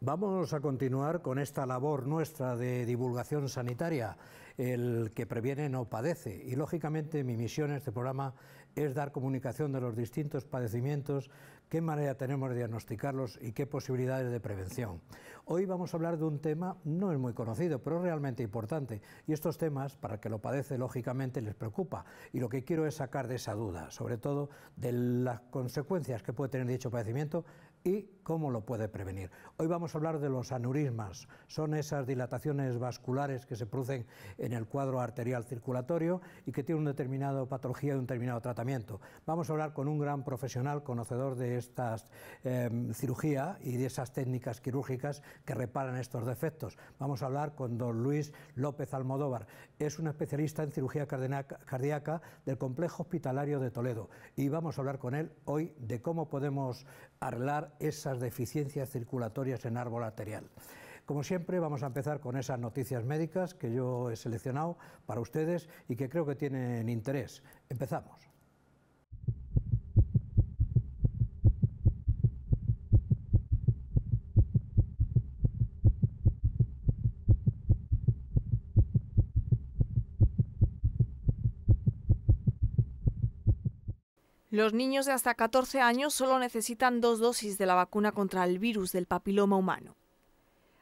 Vamos a continuar con esta labor nuestra de divulgación sanitaria, el que previene no padece. Y lógicamente mi misión en este programa es dar comunicación de los distintos padecimientos, qué manera tenemos de diagnosticarlos y qué posibilidades de prevención. Hoy vamos a hablar de un tema, no es muy conocido, pero realmente importante, y estos temas, para que lo padece, lógicamente les preocupa, y lo que quiero es sacar de esa duda, sobre todo de las consecuencias que puede tener dicho padecimiento y ¿Cómo lo puede prevenir? Hoy vamos a hablar de los aneurismas. Son esas dilataciones vasculares que se producen en el cuadro arterial circulatorio y que tienen una determinada patología y un determinado tratamiento. Vamos a hablar con un gran profesional conocedor de esta em, cirugía y de esas técnicas quirúrgicas que reparan estos defectos. Vamos a hablar con don Luis López Almodóvar. Es un especialista en cirugía cardíaca del complejo hospitalario de Toledo y vamos a hablar con él hoy de cómo podemos arreglar esas deficiencias circulatorias en árbol arterial. Como siempre, vamos a empezar con esas noticias médicas que yo he seleccionado para ustedes y que creo que tienen interés. Empezamos. Los niños de hasta 14 años solo necesitan dos dosis de la vacuna contra el virus del papiloma humano.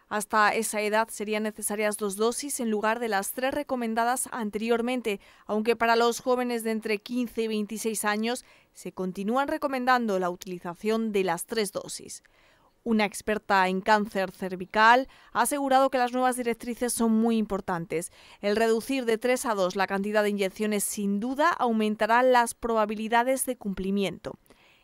Hasta esa edad serían necesarias dos dosis en lugar de las tres recomendadas anteriormente, aunque para los jóvenes de entre 15 y 26 años se continúan recomendando la utilización de las tres dosis. Una experta en cáncer cervical ha asegurado que las nuevas directrices son muy importantes. El reducir de 3 a 2 la cantidad de inyecciones sin duda aumentará las probabilidades de cumplimiento,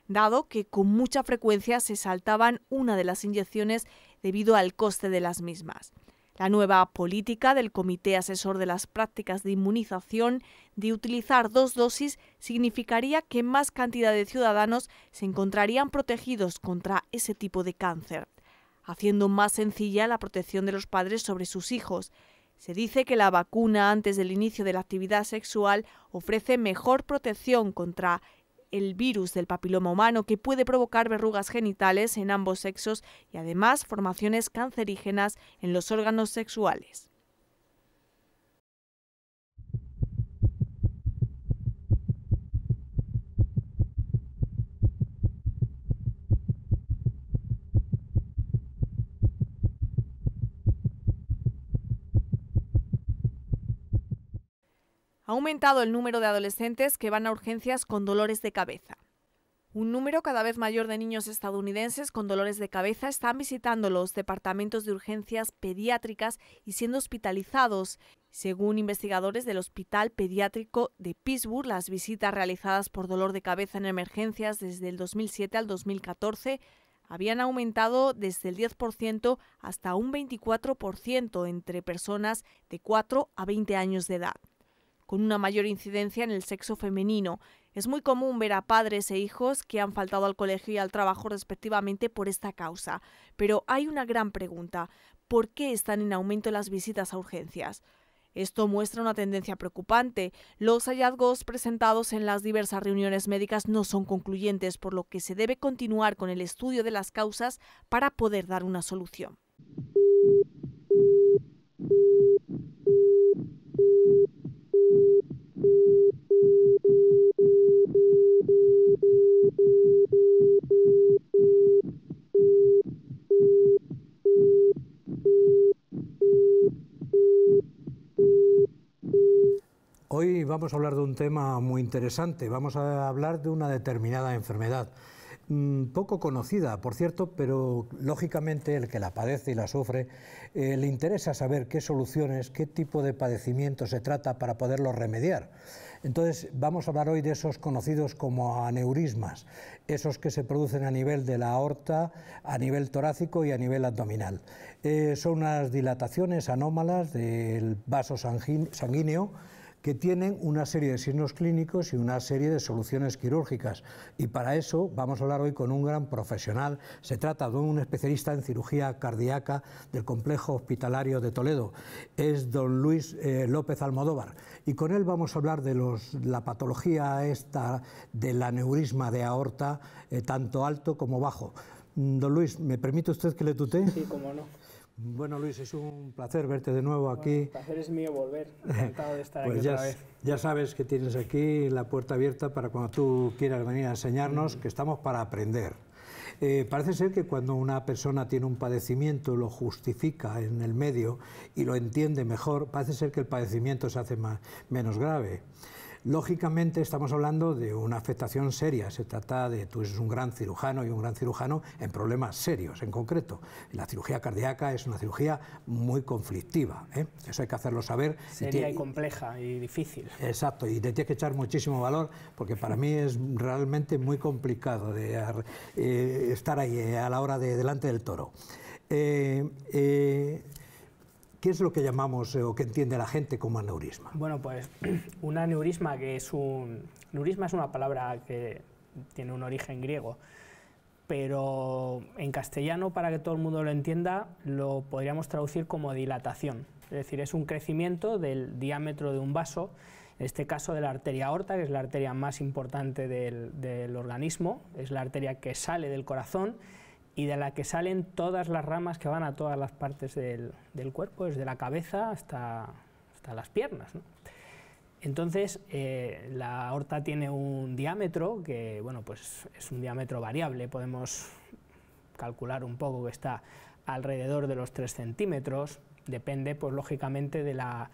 dado que con mucha frecuencia se saltaban una de las inyecciones debido al coste de las mismas. La nueva política del Comité Asesor de las Prácticas de Inmunización de utilizar dos dosis significaría que más cantidad de ciudadanos se encontrarían protegidos contra ese tipo de cáncer, haciendo más sencilla la protección de los padres sobre sus hijos. Se dice que la vacuna antes del inicio de la actividad sexual ofrece mejor protección contra el virus del papiloma humano que puede provocar verrugas genitales en ambos sexos y además formaciones cancerígenas en los órganos sexuales. ha aumentado el número de adolescentes que van a urgencias con dolores de cabeza. Un número cada vez mayor de niños estadounidenses con dolores de cabeza están visitando los departamentos de urgencias pediátricas y siendo hospitalizados. Según investigadores del Hospital Pediátrico de Pittsburgh, las visitas realizadas por dolor de cabeza en emergencias desde el 2007 al 2014 habían aumentado desde el 10% hasta un 24% entre personas de 4 a 20 años de edad con una mayor incidencia en el sexo femenino. Es muy común ver a padres e hijos que han faltado al colegio y al trabajo respectivamente por esta causa. Pero hay una gran pregunta. ¿Por qué están en aumento las visitas a urgencias? Esto muestra una tendencia preocupante. Los hallazgos presentados en las diversas reuniones médicas no son concluyentes, por lo que se debe continuar con el estudio de las causas para poder dar una solución. vamos a hablar de un tema muy interesante. Vamos a hablar de una determinada enfermedad, mm, poco conocida, por cierto, pero lógicamente el que la padece y la sufre eh, le interesa saber qué soluciones, qué tipo de padecimiento se trata para poderlo remediar. Entonces, vamos a hablar hoy de esos conocidos como aneurismas, esos que se producen a nivel de la aorta, a nivel torácico y a nivel abdominal. Eh, son unas dilataciones anómalas del vaso sanguíneo que tienen una serie de signos clínicos y una serie de soluciones quirúrgicas. Y para eso vamos a hablar hoy con un gran profesional. Se trata de un especialista en cirugía cardíaca del Complejo Hospitalario de Toledo. Es don Luis eh, López Almodóvar. Y con él vamos a hablar de la patología esta del aneurisma de aorta, eh, tanto alto como bajo. Mm, don Luis, ¿me permite usted que le tutee? Sí, cómo no. Bueno, Luis, es un placer verte de nuevo aquí. el placer es mío volver. ya, sabes que tienes aquí la puerta abierta para cuando tú quieras venir a enseñarnos, que estamos para aprender. Eh, parece ser que cuando una persona tiene un padecimiento, lo justifica en el medio y lo entiende mejor, parece ser que el padecimiento se hace menos grave. Lógicamente estamos hablando de una afectación seria, se trata de, tú eres un gran cirujano y un gran cirujano en problemas serios en concreto. La cirugía cardíaca es una cirugía muy conflictiva, ¿eh? eso hay que hacerlo saber. Seria y, compleja y difícil. Exacto, y te tienes que echar muchísimo valor porque para mí es realmente muy complicado de, eh, estar ahí eh, a la hora de delante del toro. ¿Qué es lo que llamamos eh, o que entiende la gente como aneurisma? Bueno, pues un aneurisma que es un... Neurisma es una palabra que tiene un origen griego, pero en castellano, para que todo el mundo lo entienda, lo podríamos traducir como dilatación. Es decir, es un crecimiento del diámetro de un vaso, en este caso de la arteria aorta, que es la arteria más importante del, del organismo, es la arteria que sale del corazón y de la que salen todas las ramas que van a todas las partes del, del cuerpo, desde la cabeza hasta, hasta las piernas. Entonces, eh, la aorta tiene un diámetro que, bueno, pues es un diámetro variable, podemos calcular un poco que está alrededor de los 3 centímetros, depende, pues lógicamente, de la,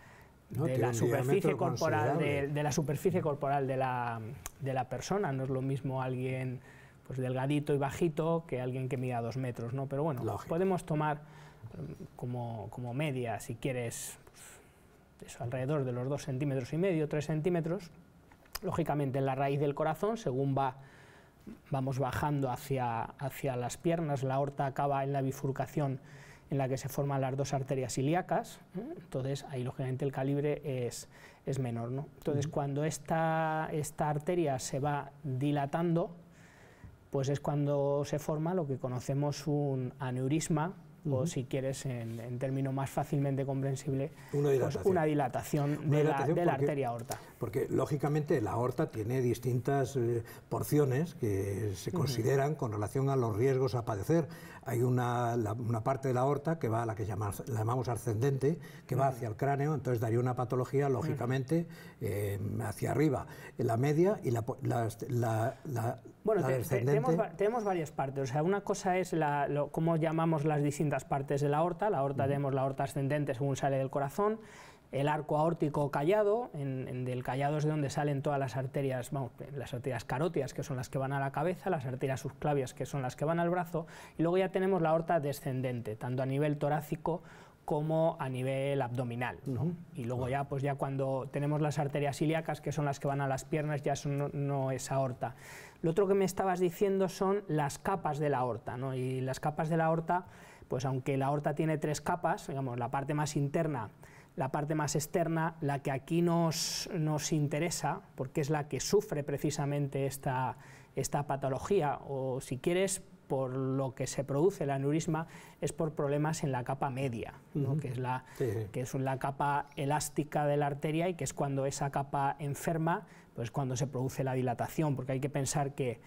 de, la superficie corporal, la superficie corporal de la, de la persona, no es lo mismo alguien pues, delgadito y bajito que alguien que mida dos metros, ¿no? Pero bueno, podemos tomar mm, como, media, si quieres, pues, alrededor de los dos centímetros y medio, tres centímetros. Lógicamente en la raíz del corazón, según va vamos bajando hacia, hacia las piernas, la aorta acaba en la bifurcación en la que se forman las dos arterias ilíacas, ¿eh? entonces ahí lógicamente el calibre es, es menor. ¿no? Entonces cuando esta arteria se va dilatando, pues es cuando se forma lo que conocemos un aneurisma, o si quieres, en, en, término más fácilmente comprensible, una pues dilatación, de, la, de la arteria aorta porque lógicamente la aorta tiene distintas eh, porciones que se consideran con relación a los riesgos a padecer. Hay una, una, parte de la aorta que va a la que llamamos, ascendente, que va hacia el cráneo, entonces daría una patología lógicamente em, hacia arriba. La media y la, bueno, Tenemos, tenemos, varias partes. O sea, una cosa es cómo llamamos las distintas partes de la aorta. La aorta tenemos la aorta ascendente según sale del corazón el arco aórtico callado, en, del callado es de donde salen todas las arterias, vamos, las arterias carótidas, que son las que van a la cabeza, las arterias subclavias, que son las que van al brazo, y luego ya tenemos la aorta descendente, tanto a nivel torácico como a nivel abdominal. Y luego ya, pues ya cuando tenemos las arterias ilíacas, que son las que van a las piernas, ya no, es aorta. Lo otro que me estabas diciendo son las capas de la aorta, ¿no? y las capas de la aorta, pues aunque la aorta tiene tres capas, digamos, la parte más interna, la parte más externa, la que aquí nos, interesa, porque es la que sufre precisamente esta, patología, o si quieres, por lo que se produce el aneurisma es por problemas en la capa media, que, es la, que es capa elástica de la arteria y que es cuando esa capa enferma, pues cuando se produce la dilatación, porque hay que pensar que,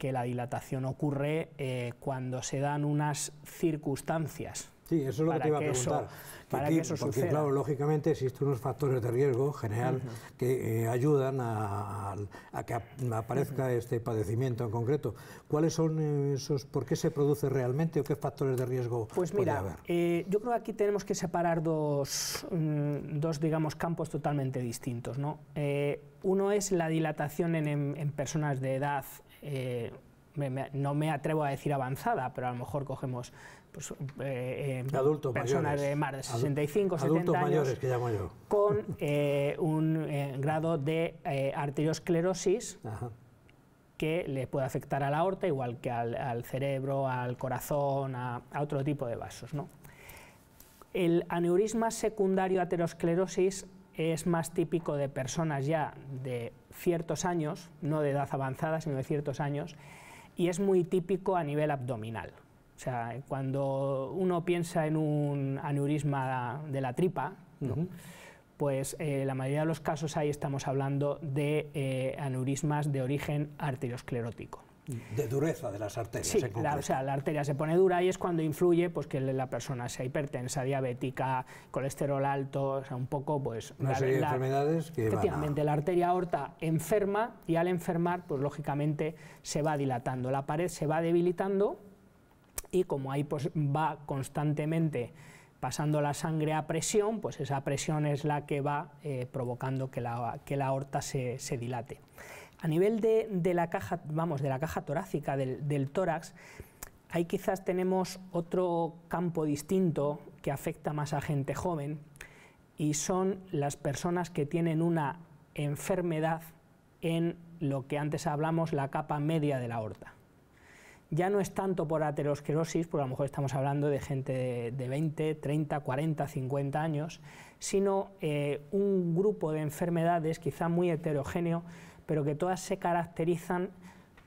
la dilatación ocurre eh, cuando se dan unas circunstancias Sí, eso es lo que te iba a preguntar. porque, claro, lógicamente existen unos factores de riesgo general que eh, ayudan a, que aparezca este padecimiento en concreto. ¿Cuáles son eh, esos? ¿Por qué se produce realmente o qué factores de riesgo pues mira, puede haber? Eh, yo creo que aquí tenemos que separar dos, mm, digamos, campos totalmente distintos. Eh, uno es la dilatación en, en personas de edad no me atrevo a decir avanzada, pero a lo mejor cogemos pues, eh, eh, personas de más de 65, 70 años con eh, un grado de arteriosclerosis que le puede afectar a la aorta, igual que al, cerebro, al corazón, a, otro tipo de vasos. ¿no? El aneurisma secundario aterosclerosis es más típico de personas ya de ciertos años, no de edad avanzada, sino de ciertos años, y es muy típico a nivel abdominal. O sea, cuando uno piensa en un aneurisma de la tripa, pues eh, la mayoría de los casos ahí estamos hablando de eh, aneurismas de origen arteriosclerótico. De dureza de las arterias. Sí, o sea, la arteria se pone dura y es cuando influye pues, que la persona sea hipertensa, diabética, colesterol alto, o sea, un poco, pues. Una serie de enfermedades que. Efectivamente, la arteria aorta enferma y al enfermar, pues lógicamente se va dilatando. La pared se va debilitando y como ahí pues, va constantemente pasando la sangre a presión, pues esa presión es la que va eh, provocando que la, que la aorta se dilate. A nivel de, la caja, vamos, de la caja torácica, del, tórax, ahí quizás tenemos otro campo distinto que afecta más a gente joven y son las personas que tienen una enfermedad en lo que antes hablamos la capa media de la aorta. Ya no es tanto por aterosclerosis, porque a lo mejor estamos hablando de gente de 20, 30, 40, 50 años, sino eh, un grupo de enfermedades quizá muy heterogéneo pero que todas se caracterizan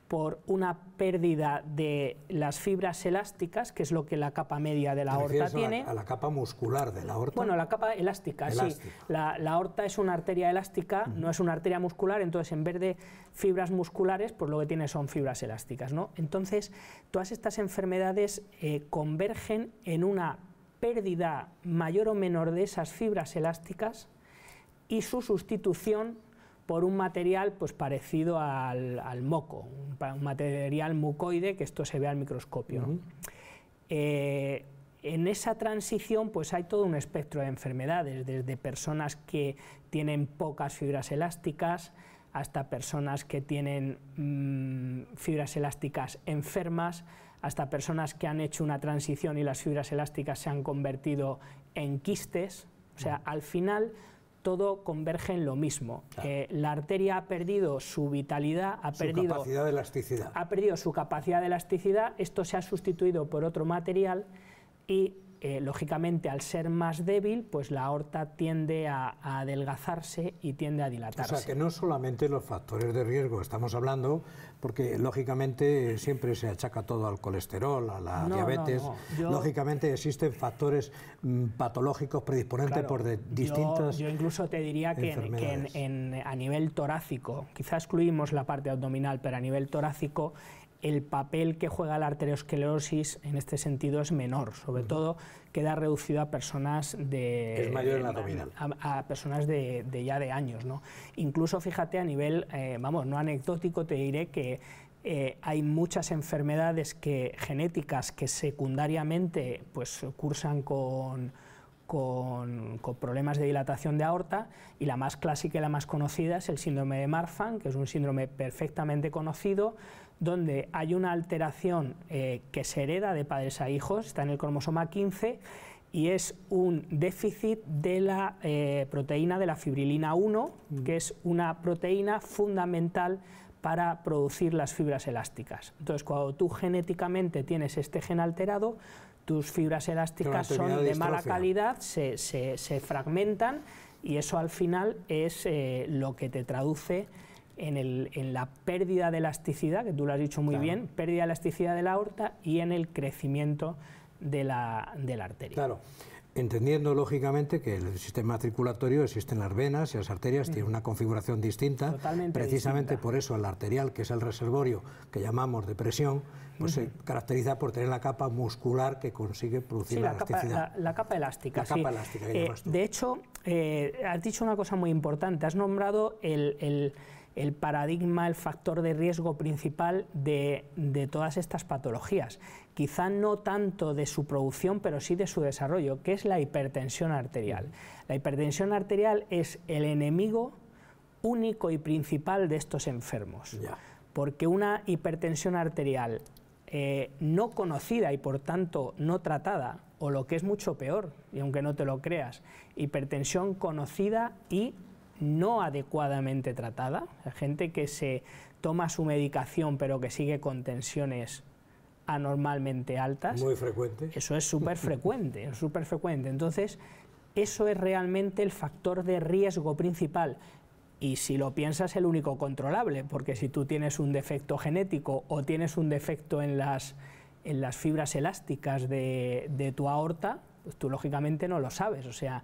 por una pérdida de las fibras elásticas, que es lo que la capa media de la aorta tiene. A la, capa muscular de la aorta. Bueno, la capa elástica, sí. La, aorta es una arteria elástica, no es una arteria muscular, entonces en vez de fibras musculares, pues lo que tiene son fibras elásticas. ¿no? Entonces, todas estas enfermedades eh, convergen en una pérdida mayor o menor de esas fibras elásticas y su sustitución por un material pues, parecido al, moco, un, material mucoide que esto se ve al microscopio. Eh, en esa transición pues hay todo un espectro de enfermedades, desde personas que tienen pocas fibras elásticas hasta personas que tienen mm, fibras elásticas enfermas, hasta personas que han hecho una transición y las fibras elásticas se han convertido en quistes. O sea, al final todo converge en lo mismo. Eh, la arteria ha perdido su vitalidad, ha perdido, elasticidad. ha perdido su capacidad de elasticidad, esto se ha sustituido por otro material y eh, lógicamente al ser más débil, pues la aorta tiende a, adelgazarse y tiende a dilatarse. O sea que no solamente los factores de riesgo estamos hablando, porque lógicamente siempre se achaca todo al colesterol, a la diabetes. lógicamente existen factores mm, patológicos predisponentes por de distintas. Yo, yo, incluso te diría que, a nivel torácico, quizá excluimos la parte abdominal, pero a nivel torácico el papel que juega la arteriosclerosis en este sentido es menor, sobre todo queda reducido a personas de... Es mayor en la A, personas de, ya de años, ¿no? Incluso, fíjate, a nivel, eh, vamos, no anecdótico, te diré que eh, hay muchas enfermedades que, genéticas que secundariamente pues cursan con con, problemas de dilatación de aorta y la más clásica y la más conocida es el síndrome de Marfan, que es un síndrome perfectamente conocido, donde hay una alteración eh, que se hereda de padres a hijos, está en el cromosoma 15, y es un déficit de la eh, proteína de la fibrilina 1, mm. que es una proteína fundamental para producir las fibras elásticas. Entonces, cuando tú genéticamente tienes este gen alterado, tus fibras elásticas son de mala calidad, se, fragmentan y eso al final es eh, lo que te traduce en, el, la pérdida de elasticidad, que tú lo has dicho muy bien, pérdida de elasticidad de la aorta y en el crecimiento de la, arteria. Claro entendiendo lógicamente que el sistema circulatorio existen las venas y las arterias tienen mm. una configuración distinta, precisamente por eso el arterial, que es el reservorio que llamamos de presión, pues se caracteriza por tener la capa muscular que consigue producir la, elasticidad. Capa, la, capa elástica. La capa elástica eh, De hecho, eh, has dicho una cosa muy importante, has nombrado el, paradigma, el factor de riesgo principal de, todas estas patologías, quizá no tanto de su producción, pero sí de su desarrollo, que es la hipertensión arterial. La hipertensión arterial es el enemigo único y principal de estos enfermos. Porque una hipertensión arterial eh, no conocida y por tanto no tratada, o lo que es mucho peor, y aunque no te lo creas, hipertensión conocida y no adecuadamente tratada, la gente que se toma su medicación pero que sigue con tensiones anormalmente altas. Muy frecuente. Eso es súper frecuente, súper frecuente. Entonces, eso es realmente el factor de riesgo principal. Y si lo piensas, el único controlable, porque si tú tienes un defecto genético o tienes un defecto en las, en las fibras elásticas de, tu aorta, pues tú lógicamente no lo sabes. O sea,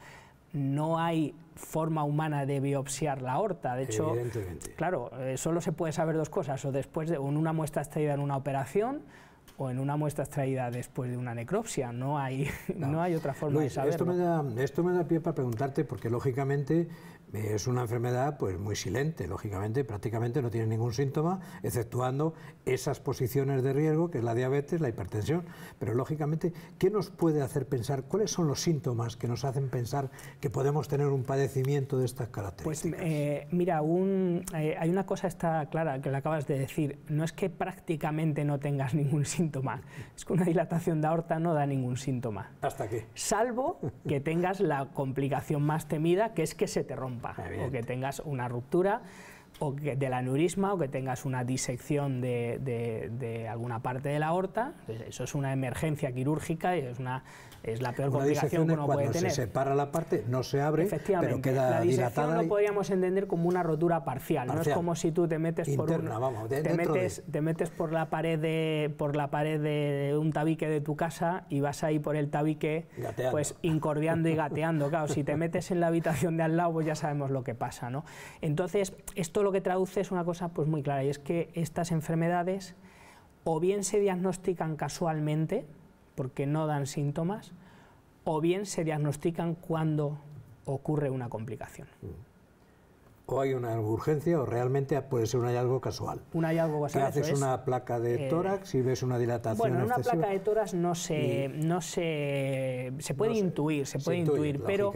no hay forma humana de biopsiar la aorta. De hecho, claro, eh, solo se puede saber dos cosas, o después de una muestra extraída en una operación o en una muestra extraída después de una necropsia. No hay, no. hay otra forma de saberlo. Esto me, da, esto me da pie para preguntarte, porque lógicamente es una enfermedad pues muy silente, lógicamente, prácticamente no tiene ningún síntoma, exceptuando esas posiciones de riesgo, que es la diabetes, la hipertensión. Pero lógicamente, ¿qué nos puede hacer pensar? ¿Cuáles son los síntomas que nos hacen pensar que podemos tener un padecimiento de estas pues, características? Pues mira, un, eh, hay una cosa está clara que le acabas de decir. No es que prácticamente no tengas ningún síntoma, es que una dilatación de aorta no da ningún síntoma. ¿Hasta qué? Salvo que tengas la complicación más temida, que es que se te rompa o que tengas una ruptura o que, del aneurisma o que tengas una disección de, de, alguna parte de la aorta. eso es una emergencia quirúrgica y es una es la peor complicación que uno puede tener. se separa la parte, no se abre, pero queda la disección lo podríamos entender como una rotura parcial. No es como si tú te metes por un, te, metes, te metes por la pared de por la pared de un tabique de tu casa y vas ahí por el tabique, pues incordiando y gateando. Claro, si te metes en la habitación de al lado, pues ya sabemos lo que pasa, ¿no? Entonces esto lo que traduce es una cosa pues muy clara y es que estas enfermedades o bien se diagnostican casualmente porque no dan síntomas, o bien se diagnostican cuando ocurre una complicación. Mm. O hay una urgencia o realmente puede ser un hallazgo casual. casual. Que haces una placa de eh, tórax y ves una dilatación. Bueno, una placa de tórax no se, no se, se puede intuir, se, puede intuir, pero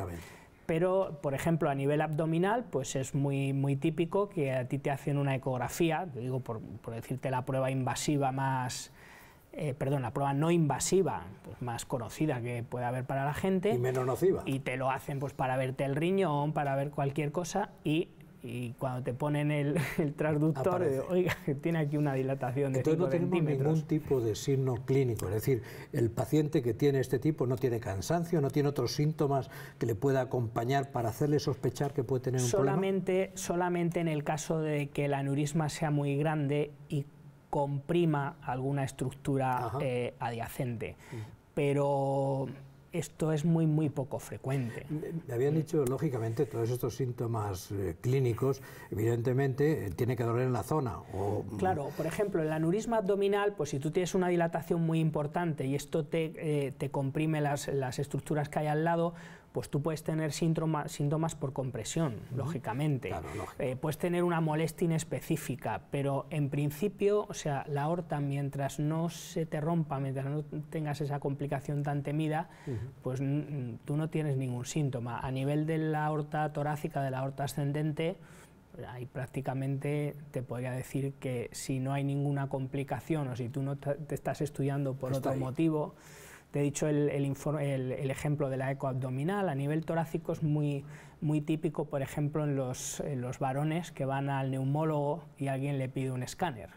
pero por ejemplo a nivel abdominal pues es muy, muy típico que a ti te hacen una ecografía, digo por, por, decirte la prueba invasiva más, eh, perdón, la prueba no invasiva, pues, más conocida que puede haber para la gente. Y menos nociva. Y te lo hacen pues para verte el riñón, para ver cualquier cosa y, cuando te ponen el, el transductor, oiga, tiene aquí una dilatación de no tenemos ningún tipo de signo clínico, es decir, el paciente que tiene este tipo no tiene cansancio, no tiene otros síntomas que le pueda acompañar para hacerle sospechar que puede tener un solamente, problema. Solamente en el caso de que el aneurisma sea muy grande y comprima alguna estructura eh, adyacente. Pero esto es muy, muy poco frecuente. habían dicho, lógicamente, todos estos síntomas eh, clínicos, evidentemente, eh, tiene que doler en la zona. Mm. Claro, por ejemplo, el aneurisma abdominal, pues si tú tienes una dilatación muy importante y esto te, comprime las, las, estructuras que hay al lado, pues tú puedes tener síntomas por compresión, lógicamente. Eh, puedes tener una molestia inespecífica, pero en principio, o sea, la aorta, mientras no se te rompa, mientras no tengas esa complicación tan temida, pues tú no tienes ningún síntoma. A nivel de la aorta torácica, de la aorta ascendente, ahí prácticamente te podría decir que si no hay ninguna complicación o si tú no te estás estudiando por otro motivo, te he dicho el, ejemplo de la ecoabdominal. A nivel torácico es muy, muy típico, por ejemplo, en los, los varones que van al neumólogo y alguien le pide un escáner.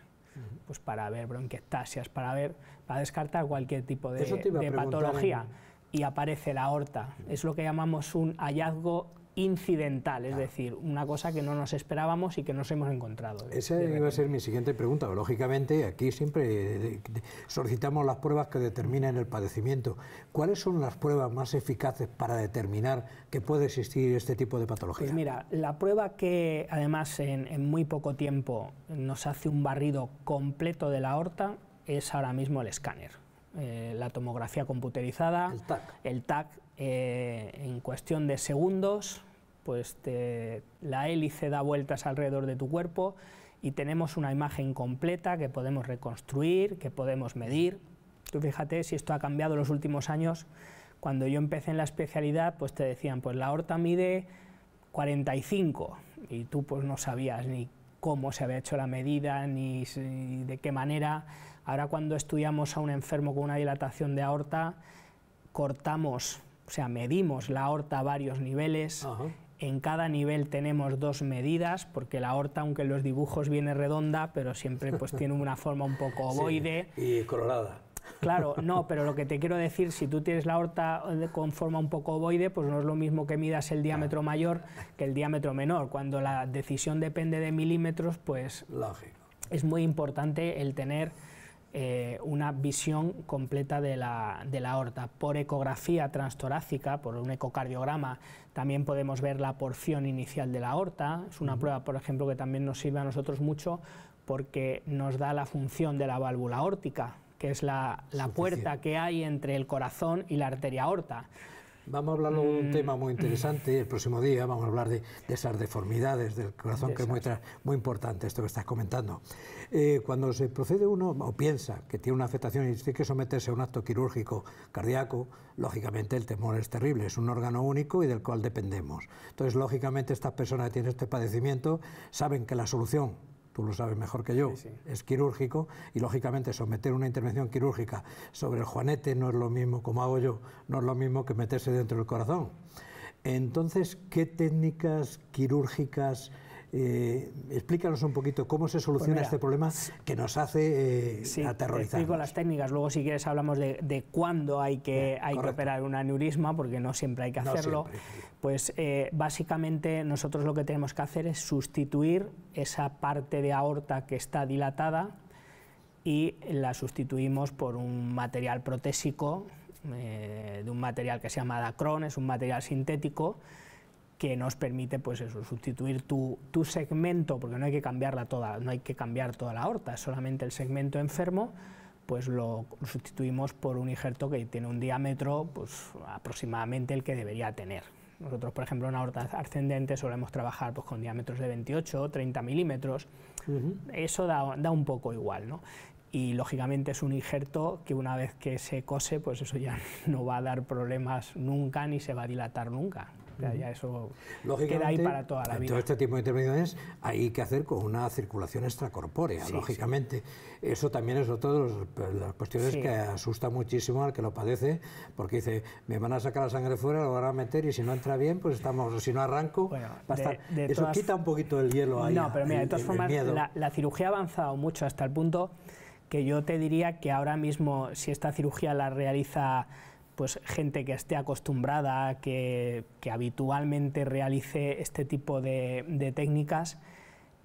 Pues para ver bronquiectasias, para ver, para descartar cualquier tipo de, patología. Y aparece la aorta. Es lo que llamamos un hallazgo incidental, es decir, una cosa que no nos esperábamos y que nos hemos encontrado. Esa iba a ser mi siguiente pregunta. Lógicamente, aquí siempre eh, solicitamos las pruebas que determinen el padecimiento. ¿Cuáles son las pruebas más eficaces para determinar que puede existir este tipo de patología? Pues mira, la prueba que además en, en muy poco tiempo nos hace un barrido completo de la aorta es ahora mismo el escáner eh, la tomografía computerizada, el TAC, eh, en cuestión de segundos, pues la hélice da vueltas alrededor de tu cuerpo y tenemos una imagen completa que podemos reconstruir, que podemos medir. Tú fíjate si esto ha cambiado en los últimos años. Cuando yo empecé en la especialidad, pues te decían, pues la aorta mide 45 y tú pues no sabías ni cómo se había hecho la medida ni de qué manera. Ahora cuando estudiamos a un enfermo con una dilatación de aorta, cortamos, o sea, medimos la aorta a varios niveles. En cada nivel tenemos dos medidas, porque la aorta, aunque en los dibujos viene redonda, pero siempre pues, tiene una forma un poco ovoide. y colorada. Claro, no, pero lo que te quiero decir, si tú tienes la aorta eh, con forma un poco ovoide, pues no es lo mismo que midas el diámetro ah. mayor que el diámetro menor. Cuando la decisión depende de milímetros, pues Lógico. es muy importante el tener eh, una visión completa de la, aorta. Por ecografía transtorácica, por un ecocardiograma, también podemos ver la porción inicial de la aorta. Es una prueba, por ejemplo, que también nos sirve a nosotros mucho porque nos da la función de la válvula aórtica... que es la, la puerta que hay entre el corazón y la arteria aorta. Vamos a hablar de un mm. tema muy interesante el próximo día. Vamos a hablar de, esas deformidades del corazón, que es muy, importante esto que estás comentando. Eh, cuando se procede uno o piensa que tiene una afectación y tiene que someterse a un acto quirúrgico cardíaco, lógicamente el temor es terrible. Es un órgano único y del cual dependemos. Entonces, lógicamente, estas personas que tienen este padecimiento saben que la solución tú lo sabes mejor que yo, es quirúrgico y lógicamente someter una intervención quirúrgica sobre el juanete no es lo mismo, como hago yo, no es lo mismo que meterse dentro del corazón. Entonces, ¿qué técnicas quirúrgicas eh, explícanos un poquito cómo se soluciona pues este problema que nos hace eh, sí, aterrorizar. con las técnicas, luego si quieres hablamos de, cuándo hay, que, hay operar un aneurisma, porque no siempre hay que hacerlo. pues eh, básicamente nosotros lo que tenemos que hacer es sustituir esa parte de aorta que está dilatada y la sustituimos por un material protésico, de un material que se llama Dacron, es un material sintético, que nos permite pues sustituir tu, segmento, porque no hay que cambiarla toda, no hay que cambiar toda la aorta, solamente el segmento enfermo, pues lo sustituimos por un injerto que tiene un diámetro pues, aproximadamente el que debería tener. Nosotros, por ejemplo, en aorta ascendente solemos trabajar pues, con diámetros de 28, o 30 milímetros, eso da, un poco igual, ¿no? y lógicamente es un injerto que una vez que se cose, pues eso ya no va a dar problemas nunca ni se va a dilatar nunca. Ya, eso queda ahí para toda la vida. Todo este tipo de intervenciones hay que hacer con una circulación extracorpórea, lógicamente. Eso también es otra de las cuestiones que asusta muchísimo al que lo padece, porque dice, me van a sacar la sangre fuera, lo van a meter y si no entra bien, pues estamos, si no arranco, va a estar. eso quita un poquito el hielo ahí. No, pero mira, de todas formas, la cirugía ha avanzado mucho hasta el punto que yo te diría que ahora mismo, si esta cirugía la realiza pues gente que esté acostumbrada, que, habitualmente realice este tipo de, técnicas,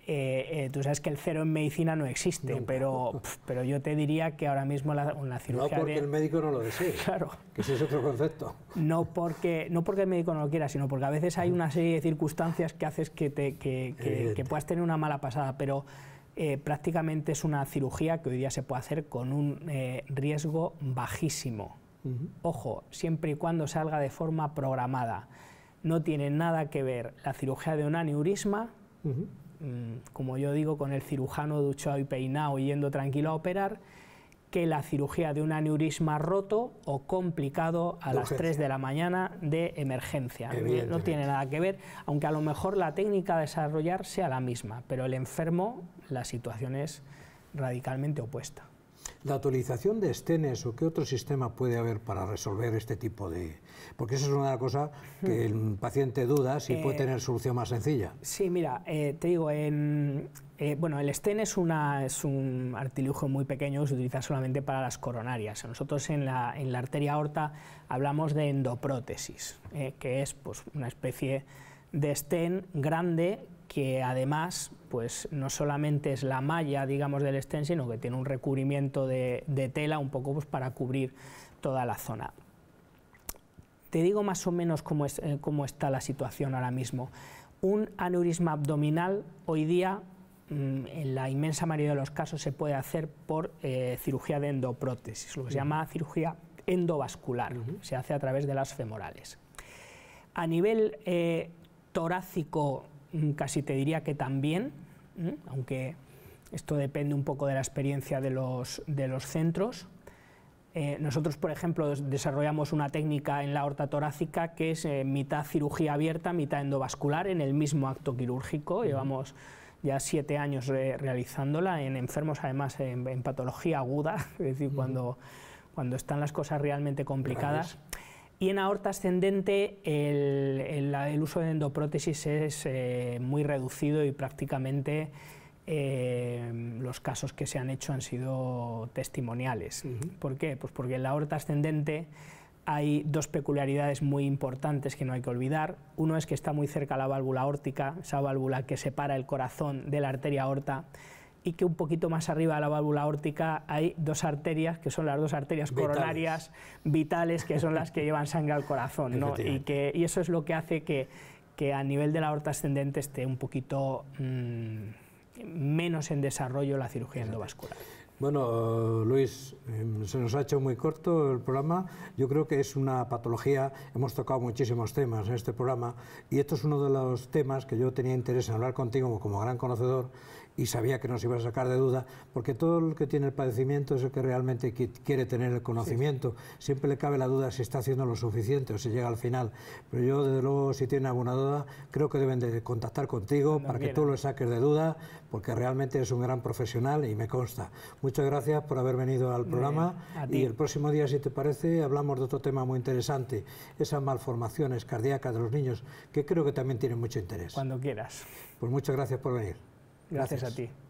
eh, eh, tú sabes que el cero en medicina no existe, pero, yo te diría que ahora mismo la, cirugía... No porque el médico no lo desee, claro. que ese es otro concepto. No porque, no porque el médico no lo quiera, sino porque a veces hay una serie de circunstancias que haces que, te, que, puedas tener una mala pasada, pero eh, prácticamente es una cirugía que hoy día se puede hacer con un riesgo bajísimo. Ojo, siempre y cuando salga de forma programada. No tiene nada que ver la cirugía de un aneurisma, mm, como yo digo, con el cirujano duchado y peinado yendo tranquilo a operar, que la cirugía de un aneurisma roto o complicado a las 3 de la mañana de emergencia. No tiene nada que ver, aunque a lo mejor la técnica a desarrollar sea la misma, pero el enfermo, la situación es radicalmente opuesta la actualización de esténes o qué otro sistema puede haber para resolver este tipo de... Porque eso es una cosa que el hmm. paciente duda si puede eh, tener solución más sencilla. Sí, mira, eh, te digo, en, eh, bueno, el estén es, una, un artilugio muy pequeño que se utiliza solamente para las coronarias. Nosotros en la, arteria aorta hablamos de endoprótesis, que es pues, una especie de estén grande que además pues no solamente es la malla, digamos, del stent sino que tiene un recubrimiento de, tela un poco pues, para cubrir toda la zona. Te digo más o menos cómo, eh, está la situación ahora mismo. Un aneurisma abdominal hoy día mm, en la inmensa mayoría de los casos se puede hacer por eh, cirugía de endoprótesis, lo que se llama cirugía endovascular, se hace a través de las femorales. A nivel eh, torácico Mm, casi te diría que también, mm, aunque esto depende un poco de la experiencia de los, centros. Eh, nosotros, por ejemplo, desarrollamos una técnica en la aorta torácica que es eh, mitad cirugía abierta, mitad endovascular en el mismo acto quirúrgico. Llevamos ya siete años eh, realizándola en enfermos, además en, patología aguda, es decir, cuando están las cosas realmente complicadas. Y en aorta ascendente el, uso de endoprótesis es eh, muy reducido y prácticamente eh, los casos que se han hecho han sido testimoniales. ¿Por qué? Pues porque en la aorta ascendente hay dos peculiaridades muy importantes que no hay que olvidar. Uno es que está muy cerca la válvula órtica, esa válvula que separa el corazón de la arteria aorta y que un poquito más arriba de la válvula órtica hay dos arterias, que son las dos arterias coronarias vitales, que son las que llevan sangre al corazón. Y, que, y eso es lo que hace que, que a nivel de la aorta ascendente esté un poquito mm, menos en desarrollo la cirugía endovascular. Bueno, Luis, em, se nos ha hecho muy corto el programa. Yo creo que es una patología, hemos tocado muchísimos temas en este programa y esto es uno de los temas que yo tenía interés en hablar contigo como gran conocedor y sabía que nos iba a sacar de duda, porque todo el que tiene el padecimiento es el que realmente quiere tener el conocimiento. Siempre le cabe la duda si está haciendo lo suficiente o si llega al final. Pero yo, desde luego, si tiene alguna duda, creo que deben de contactar contigo para que tú lo saques de duda, porque realmente es un gran profesional y me consta. Muchas gracias por haber venido al programa y el próximo día, si te parece, hablamos de otro tema muy interesante, esas malformaciones cardíacas de los niños, que creo que también tienen mucho interés. Cuando quieras. Pues muchas gracias por venir. Gracias, a ti.